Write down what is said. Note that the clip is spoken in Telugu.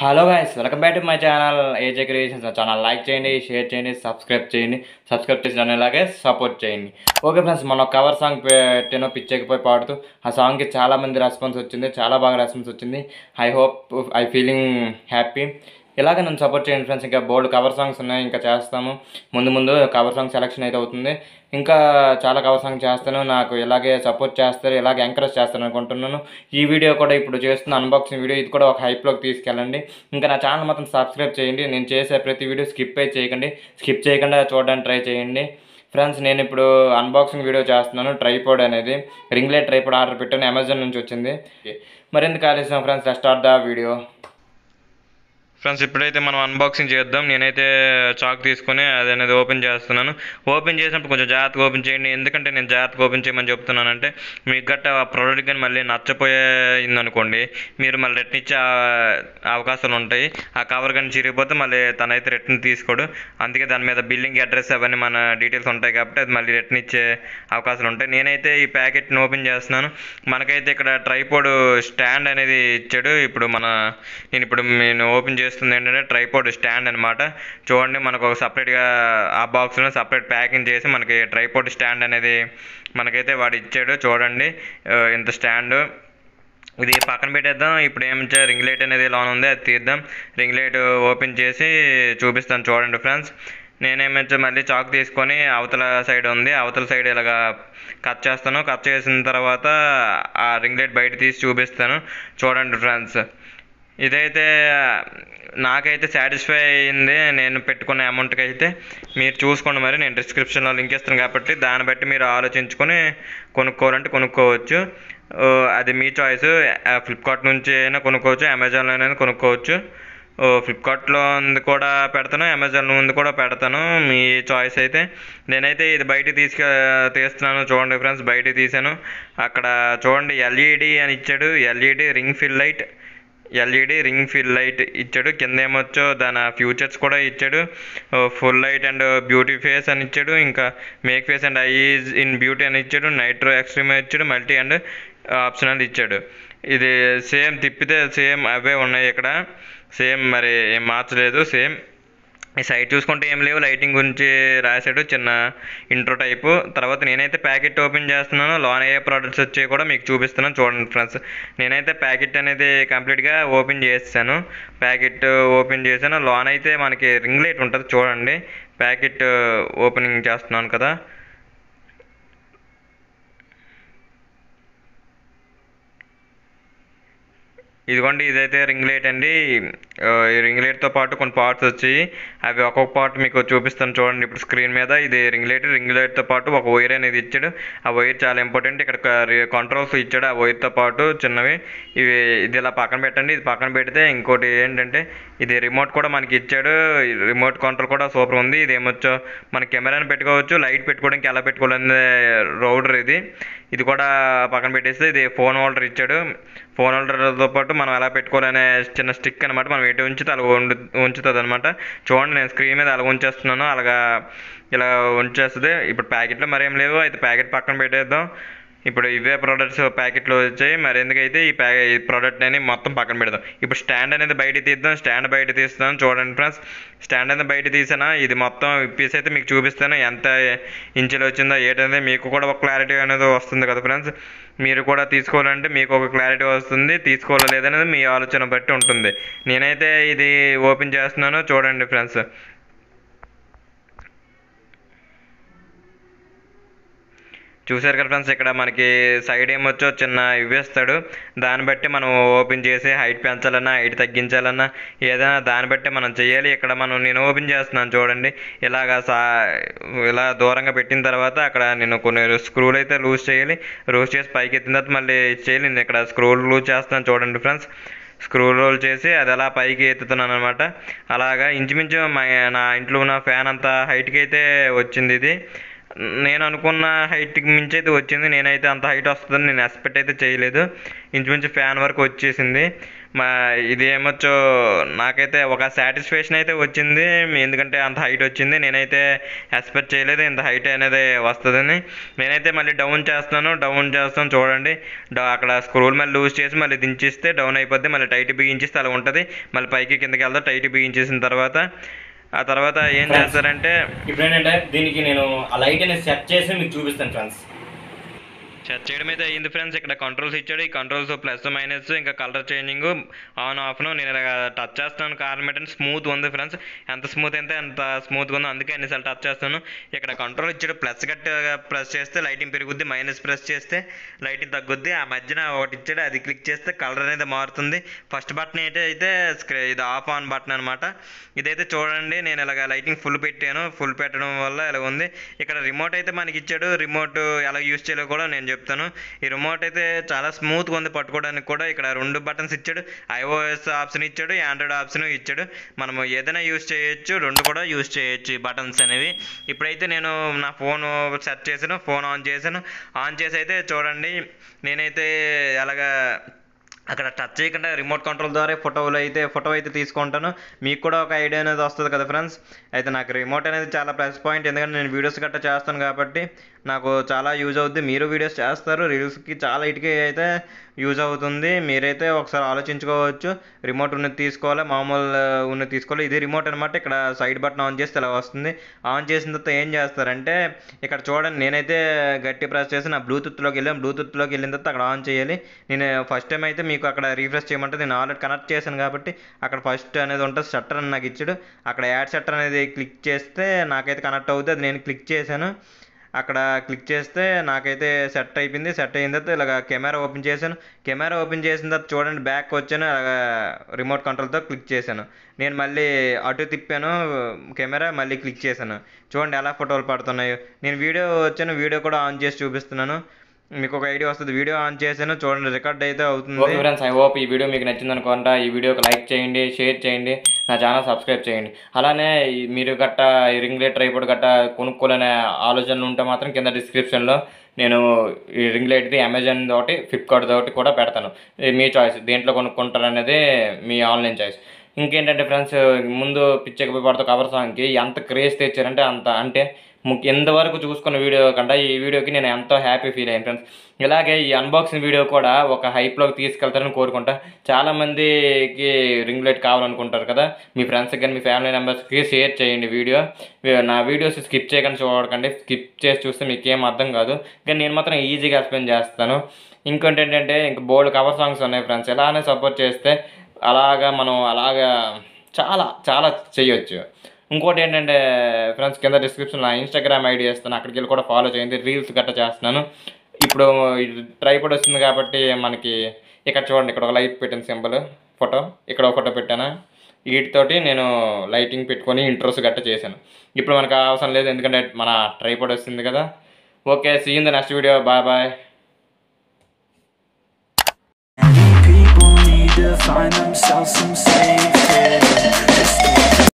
hello guys welcome back to my channel AJ creations channel like చేయండి షేర్ చేయండి సబ్స్క్రైబ్ చేయండి సబ్స్క్రైబ్ చేసి ఇలాగే సపోర్ట్ చేయండి ఓకే ఫ్రెండ్స్ మనం కవర్ సాంగ్ పెట్టాను పిచ్చెక్కిపోయి పాడుతూ ఆ సాంగ్కి చాలామంది రెస్పాన్స్ వచ్చింది చాలా బాగా రెస్పాన్స్ వచ్చింది I hope I feeling happy ఇలాగ నన్ను సపోర్ట్ చేయండి ఫ్రెండ్స్ ఇంకా బోల్డ్ కవర్ సాంగ్స్ ఉన్నాయి ఇంకా చేస్తాము ముందు ముందు కవర్ సాంగ్ సెలక్షన్ అయితే అవుతుంది ఇంకా చాలా కవర్ సాంగ్ చేస్తాను నాకు ఇలాగే సపోర్ట్ చేస్తారు ఇలాగే ఎంకరేజ్ చేస్తారు అనుకుంటున్నాను ఈ వీడియో కూడా ఇప్పుడు చేస్తున్న అన్బాక్సింగ్ వీడియో ఇది కూడా ఒక హైప్లోకి తీసుకెళ్ళండి ఇంకా నా ఛానల్ మాత్రం సబ్స్క్రైబ్ చేయండి నేను చేసే ప్రతి వీడియో స్కిప్ అయితే చేయకండి స్కిప్ చేయకుండా చూడడానికి ట్రై చేయండి ఫ్రెండ్స్ నేను ఇప్పుడు అన్బాక్సింగ్ వీడియో చేస్తున్నాను ట్రైపోడ్ అనేది రింగ్లైట్ ట్రైపోడ్ ఆర్డర్ పెట్టాను అమెజాన్ నుంచి వచ్చింది మరింత college friends start the video friends ఇప్పుడైతే మనం అన్బాక్సింగ్ చేద్దాం నేనైతే చాక్ తీసుకుని అది అనేది ఓపెన్ చేస్తున్నాను ఓపెన్ చేసినప్పుడు కొంచెం జాగ్రత్తగా ఓపెన్ చేయండి ఎందుకంటే నేను జాగ్రత్తగా ఓపెన్ చేయమని చెప్తున్నానంటే మీకు గట్ట ఆ ప్రోడక్ట్ కానీ మళ్ళీ నచ్చపోయింది అనుకోండి మీరు మళ్ళీ రిటర్న్ ఇచ్చే అవకాశాలు ఉంటాయి ఆ కవర్ కానీ చిరిగిపోతే మళ్ళీ తనైతే రిటర్న్ తీసుకోడు అందుకే దాని మీద బిల్లింగ్ అడ్రస్ అవన్నీ మన డీటెయిల్స్ ఉంటాయి కాబట్టి అది మళ్ళీ రిటర్న్ ఇచ్చే అవకాశాలు ఉంటాయి నేనైతే ఈ ప్యాకెట్ని ఓపెన్ చేస్తున్నాను మనకైతే ఇక్కడ ట్రైపోడ్ స్టాండ్ అనేది ఇచ్చాడు ఇప్పుడు మన నేను ఇప్పుడు నేను ఓపెన్ చేస్తాను చేస్తుంది ఏంటంటే ట్రైపోర్డ్ స్టాండ్ అనమాట చూడండి మనకు ఒక సపరేట్గా ఆ బాక్స్లో సపరేట్ ప్యాకింగ్ చేసి మనకి ట్రైపోర్డ్ స్టాండ్ అనేది మనకైతే వాడు ఇచ్చాడు చూడండి ఇంత స్టాండ్ ఇది పక్కన పెట్టేద్దాం ఇప్పుడు ఏమి రింగ్ లైట్ అనేది లోన్ ఉంది అది తీద్దాం రింగ్ లైట్ ఓపెన్ చేసి చూపిస్తాను చూడండి ఫ్రెండ్స్ నేనేమైతే మళ్ళీ చాక్ తీసుకొని అవతల సైడ్ ఉంది అవతల సైడ్ ఇలాగ కట్ చేస్తాను కట్ చేసిన తర్వాత ఆ రింగ్ లైట్ బయట తీసి చూపిస్తాను చూడండి ఫ్రెండ్స్ ఇదైతే నాకైతే సాటిస్ఫై అయింది నేను పెట్టుకున్న అమౌంట్కి అయితే మీరు చూసుకోండి మరి నేను డిస్క్రిప్షన్లో లింక్ ఇస్తాను కాబట్టి దాన్ని బట్టి మీరు ఆలోచించుకొని కొనుక్కోవాలంటే కొనుక్కోవచ్చు అది మీ చాయిస్ ఫ్లిప్కార్ట్ నుంచి అయినా కొనుక్కోవచ్చు అయినా కొనుక్కోవచ్చు ఫ్లిప్కార్ట్లో ఉంది కూడా పెడతాను అమెజాన్ ముందు కూడా పెడతాను మీ చాయిస్ అయితే నేనైతే ఇది బయట తీసుక తీస్తున్నాను చూడండి ఫ్రెండ్స్ బయట తీసాను అక్కడ చూడండి ఎల్ఈడి e అని ఇచ్చాడు LED ring fill light LED ring fill light ఇచ్చాడు కింద ఏమొచ్చో దాని ఫ్యూచర్స్ కూడా ఇచ్చాడు full light and beauty face అని ఇచ్చాడు ఇంకా make face and eyes in beauty అని ఇచ్చాడు నైట్రో ఎక్స్ట్రీమ్ ఇచ్చాడు మల్టీ అండ్ ఆప్షనల్ ఇచ్చాడు ఇది సేమ్ తిప్పితే సేమ్ అవే ఉన్నాయి ఇక్కడ సేమ్ మరి ఏం మార్చలేదు సేమ్ ఈ సైడ్ చూసుకుంటే ఏం లేవు లైటింగ్ గురించి రాశాడు చిన్న ఇంట్రో టైపు తర్వాత నేనైతే ప్యాకెట్ ఓపెన్ చేస్తున్నాను లోన్ అయ్యే ప్రోడక్ట్స్ వచ్చాయి కూడా మీకు చూపిస్తున్నాను చూడండి ఫ్రెండ్స్ నేనైతే ప్యాకెట్ అనేది కంప్లీట్గా ఓపెన్ చేసాను ప్యాకెట్ ఓపెన్ చేశాను లోన్ అయితే మనకి రింగ్ లైట్ ఉంటుంది చూడండి ప్యాకెట్ ఓపెనింగ్ చేస్తున్నాను కదా ఇదిగోండి ఇదైతే రింగ్ లైట్ అండి రింగ్ తో పాటు కొన్ని పార్ట్స్ వచ్చి అవి ఒక్కొక్క పార్ట్ మీకు చూపిస్తాను చూడండి ఇప్పుడు స్క్రీన్ మీద ఇది రింగ్ రింగ్లైట్ తో పాటు ఒక వైర్ అనేది ఇచ్చాడు ఆ వైర్ చాలా ఇంపార్టెంట్ ఇక్కడ కంట్రోల్స్ ఇచ్చాడు ఆ వైర్తో పాటు చిన్నవి ఇవి ఇది ఇలా పక్కన పెట్టండి ఇది పక్కన పెడితే ఇంకోటి ఏంటంటే ఇది రిమోట్ కూడా మనకి ఇచ్చాడు రిమోట్ కంట్రోల్ కూడా సూపర్ ఉంది ఇది ఏమొచ్చో మన కెమెరాని పెట్టుకోవచ్చు లైట్ పెట్టుకోవడానికి ఎలా పెట్టుకోవాలనే రౌడర్ ఇది ఇది కూడా పక్కన పెట్టేస్తే ఇది ఫోన్ హోల్డర్ ఇచ్చాడు ఫోన్ హోల్డర్తో పాటు మనం ఎలా పెట్టుకోవాలనే చిన్న స్టిక్ అనమాట మనం ఎటు ఉంచితే అలా ఉంచుతుంది అనమాట చూడండి నేను స్క్రీన్ మీద అలా ఉంచేస్తున్నాను అలాగా ఇలా ఉంచేస్తుంది ఇప్పుడు ప్యాకెట్లో మరేం లేవు అయితే ప్యాకెట్ పక్కన పెట్టేద్దాం ఇప్పుడు ఇవే ప్రోడక్ట్స్ ప్యాకెట్లో వచ్చాయి మరి ఎందుకైతే ఈ ప్యా ఈ ప్రోడక్ట్ అని మొత్తం పక్కన పెడదాం ఇప్పుడు స్టాండ్ అనేది బయట తీద్దాం స్టాండ్ బయట తీస్తాం చూడండి ఫ్రెండ్స్ స్టాండ్ అనేది బయట తీసానా ఇది మొత్తం పీస్ అయితే మీకు చూపిస్తాను ఎంత ఇంచులు వచ్చిందో ఏంటనేది మీకు కూడా ఒక క్లారిటీ అనేది వస్తుంది కదా ఫ్రెండ్స్ మీరు కూడా తీసుకోవాలంటే మీకు ఒక క్లారిటీ వస్తుంది తీసుకోవాలో లేదనేది మీ ఆలోచన బట్టి ఉంటుంది నేనైతే ఇది ఓపెన్ చేస్తున్నాను చూడండి ఫ్రెండ్స్ చూసారు కదా ఫ్రెండ్స్ ఇక్కడ మనకి సైడ్ ఏమొచ్చో చిన్న ఇవ్వేస్తాడు దాన్ని బట్టి మనం ఓపెన్ చేసి హైట్ పెంచాలన్నా హైట్ తగ్గించాలన్నా ఏదైనా దాన్ని బట్టి మనం చేయాలి ఇక్కడ మనం నేను ఓపెన్ చేస్తున్నాను చూడండి ఇలాగా సా ఇలా దూరంగా పెట్టిన తర్వాత అక్కడ నేను కొన్ని స్క్రూలు అయితే లూజ్ చేయాలి లూజ్ చేసి పైకి ఎత్తిన తర్వాత మళ్ళీ చేయాలి నేను ఇక్కడ స్క్రూలు లూజ్ చేస్తున్నాను చూడండి ఫ్రెండ్స్ స్క్రూ రోల్ చేసి అది అలా పైకి ఎత్తుతున్నాను అనమాట అలాగా ఇంచుమించు మా నా ఇంట్లో ఉన్న ఫ్యాన్ అంత హైట్కి అయితే వచ్చింది ఇది నేను అనుకున్న హైట్కి మించి అయితే వచ్చింది నేనైతే అంత హైట్ వస్తుందని నేను ఎక్స్పెక్ట్ అయితే చేయలేదు ఇంచుమించు ఫ్యాన్ వరకు వచ్చేసింది మా ఇది ఏమొచ్చో నాకైతే ఒక సాటిస్ఫాక్షన్ అయితే వచ్చింది ఎందుకంటే అంత హైట్ వచ్చింది నేనైతే ఎక్స్పెక్ట్ చేయలేదు ఇంత హైట్ అనేది వస్తుందని నేనైతే మళ్ళీ డౌన్ చేస్తాను డౌన్ చేస్తాను చూడండి అక్కడ స్క్రూల్ మళ్ళీ లూజ్ చేసి మళ్ళీ దించిస్తే డౌన్ అయిపోద్ది మళ్ళీ టైట్ బిగించిస్తే అలా ఉంటుంది మళ్ళీ పైకి కిందకి వెళ్తా టైట్ బిగించేసిన తర్వాత ఆ తర్వాత ఏం చేస్తారంటే ఇప్పుడు ఏంటంటే దీనికి నేను ఆ లైట్ అనేది సెట్ చేసి మీకు చూపిస్తాను ఫ్రెండ్స్ సెట్ చేయడం అయితే అయింది ఫ్రెండ్స్ ఇక్కడ కంట్రోల్స్ ఇచ్చాడు ఈ కంట్రోల్స్ ప్లస్ మైనస్ ఇంకా కలర్ చేంజింగ్ ఆన్ ఆఫ్ నేను టచ్ చేస్తాను కార్ మెటన్ స్మూత్ ఉంది ఫ్రెండ్స్ ఎంత స్మూత్ అయితే అంత స్మూత్గా ఉందో అందుకే అన్నిసార్లు టచ్ చేస్తాను ఇక్కడ కంట్రోల్ ఇచ్చాడు ప్లస్ గట్ ప్రెస్ చేస్తే లైటింగ్ పెరుగుద్ది మైనస్ ప్రెస్ చేస్తే లైటింగ్ తగ్గుద్ది ఆ మధ్యన ఒకటి ఇచ్చాడు అది క్లిక్ చేస్తే కలర్ అనేది మారుతుంది ఫస్ట్ బటన్ అయితే అయితే ఇది ఆఫ్ ఆన్ బటన్ అనమాట ఇదైతే చూడండి నేను ఇలాగ లైటింగ్ ఫుల్ పెట్టాను ఫుల్ పెట్టడం వల్ల ఇలా ఉంది ఇక్కడ రిమోట్ అయితే మనకి ఇచ్చాడు రిమోట్ ఎలా యూస్ చేయాలో కూడా నేను చెప్తాను ఈ రిమోట్ అయితే చాలా స్మూత్గా ఉంది పట్టుకోవడానికి కూడా ఇక్కడ రెండు బటన్స్ ఇచ్చాడు ఐఓఎస్ ఆప్షన్ ఇచ్చాడు ఆండ్రాయిడ్ ఆప్షన్ ఇచ్చాడు మనం ఏదైనా యూస్ చేయొచ్చు రెండు కూడా యూస్ చేయొచ్చు ఈ బటన్స్ అనేవి ఇప్పుడైతే నేను నా ఫోన్ సెట్ చేశాను ఫోన్ ఆన్ చేశాను ఆన్ చేసి అయితే చూడండి నేనైతే అలాగా అక్కడ టచ్ చేయకుండా రిమోట్ కంట్రోల్ ద్వారా ఫోటోలు అయితే ఫోటో అయితే తీసుకుంటాను మీకు కూడా ఒక ఐడియా అనేది వస్తుంది కదా ఫ్రెండ్స్ అయితే నాకు రిమోట్ అనేది చాలా ప్లస్ పాయింట్ ఎందుకంటే నేను వీడియోస్ గట్టా చేస్తాను కాబట్టి నాకు చాలా యూజ్ అవుద్ది మీరు వీడియోస్ చేస్తారు రీల్స్కి చాలా ఇటుకే అయితే యూజ్ అవుతుంది మీరైతే ఒకసారి ఆలోచించుకోవచ్చు రిమోట్ ఉన్నది తీసుకోవాలి మామూలు ఉన్నది తీసుకోవాలి ఇది రిమోట్ అనమాట ఇక్కడ సైడ్ బటన్ ఆన్ చేస్తే ఇలా వస్తుంది ఆన్ చేసిన తర్వాత ఏం చేస్తారంటే ఇక్కడ చూడండి నేనైతే గట్టి ప్రెస్ చేసి నా బ్లూటూత్లోకి వెళ్ళాను బ్లూటూత్లోకి వెళ్ళిన తర్వాత అక్కడ ఆన్ చేయాలి నేను ఫస్ట్ టైం అయితే మీకు అక్కడ రీఫ్రెష్ చేయమంటే నేను ఆల్రెడీ కనెక్ట్ చేశాను కాబట్టి అక్కడ ఫస్ట్ అనేది ఉంటుంది షట్టర్ అని నాకు ఇచ్చాడు అక్కడ యాడ్ షట్టర్ అనేది క్లిక్ చేస్తే నాకైతే కనెక్ట్ అవుతుంది అది నేను క్లిక్ చేశాను అక్కడ క్లిక్ చేస్తే నాకైతే సెట్ అయిపోయింది సెట్ అయిన తర్వాత ఇలాగ కెమెరా ఓపెన్ చేశాను కెమెరా ఓపెన్ చేసిన తర్వాత చూడండి బ్యాక్ వచ్చాను రిమోట్ కంట్రోల్తో క్లిక్ చేశాను నేను మళ్ళీ అటు తిప్పాను కెమెరా మళ్ళీ క్లిక్ చేశాను చూడండి ఎలా ఫోటోలు పడుతున్నాయో నేను వీడియో వచ్చాను వీడియో కూడా ఆన్ చేసి చూపిస్తున్నాను మీకు ఒక ఐడియా వస్తుంది వీడియో ఆన్ చేసాను చూడండి రికార్డ్ అయితే అవుతుంది ఓకే ఫ్రెండ్స్ ఐ హోప్ ఈ వీడియో మీకు నచ్చింది అనుకుంటా ఈ వీడియోకి లైక్ చేయండి షేర్ చేయండి నా ఛానల్ సబ్స్క్రైబ్ చేయండి అలానే మీరు గట్ట రింగ్ లైట్ ట్రైపోర్డ్ గట్ట కొనుక్కోలేనే ఆలోచనలు ఉంటే మాత్రం కింద డిస్క్రిప్షన్లో నేను ఈ రింగ్ లైట్ది అమెజాన్ తోటి ఫ్లిప్కార్ట్ తోటి కూడా పెడతాను మీ చాయిస్ దేంట్లో కొనుక్కుంటారు అనేది మీ ఆన్లైన్ చాయిస్ ఇంకేంటంటే ఫ్రెండ్స్ ముందు పిచ్చకపోయి పడుతుంది కవర్ సాంగ్కి ఎంత క్రేజ్ తెచ్చారంటే అంత అంటే ముఖ్య ఎంతవరకు చూసుకున్న వీడియో కంటే ఈ వీడియోకి నేను ఎంతో హ్యాపీ ఫీల్ అయ్యాను ఫ్రెండ్స్ ఇలాగే ఈ అన్బాక్సింగ్ వీడియో కూడా ఒక హైప్లోకి తీసుకెళ్తారని కోరుకుంటా చాలామందికి రింగ్ లైట్ కావాలనుకుంటారు కదా మీ ఫ్రెండ్స్కి కానీ మీ ఫ్యామిలీ మెంబర్స్కి షేర్ చేయండి వీడియో నా వీడియోస్ స్కిప్ చేయకుండా చూడకండి స్కిప్ చేసి చూస్తే మీకు ఏం అర్థం కాదు కానీ నేను మాత్రం ఈజీగా ఎక్స్ప్లెయిన్ చేస్తాను ఇంకోటి ఏంటంటే ఇంక బోల్డ్ కవర్ సాంగ్స్ ఉన్నాయి ఫ్రెండ్స్ ఎలానే సపోర్ట్ చేస్తే అలాగా మనం అలాగా చాలా చాలా చేయొచ్చు ఇంకోటి ఏంటంటే ఫ్రెండ్స్ కింద డిస్క్రిప్షన్లో ఇన్స్టాగ్రామ్ ఐడి చేస్తాను అక్కడికి వెళ్ళి కూడా ఫాలో చేయండి రీల్స్ గట్ట చేస్తున్నాను ఇప్పుడు ట్రైపోడ్ వస్తుంది కాబట్టి మనకి ఇక్కడ చూడండి ఇక్కడ ఒక లైట్ పెట్టిన సింపుల్ ఫోటో ఇక్కడ ఒక ఫోటో పెట్టాను వీటితోటి నేను లైటింగ్ పెట్టుకొని ఇంట్రోస్ గట్ట చేశాను ఇప్పుడు మనకు అవసరం లేదు ఎందుకంటే మన ట్రైపోడ్ వస్తుంది కదా okay see the next video bye bye Find themselves some safe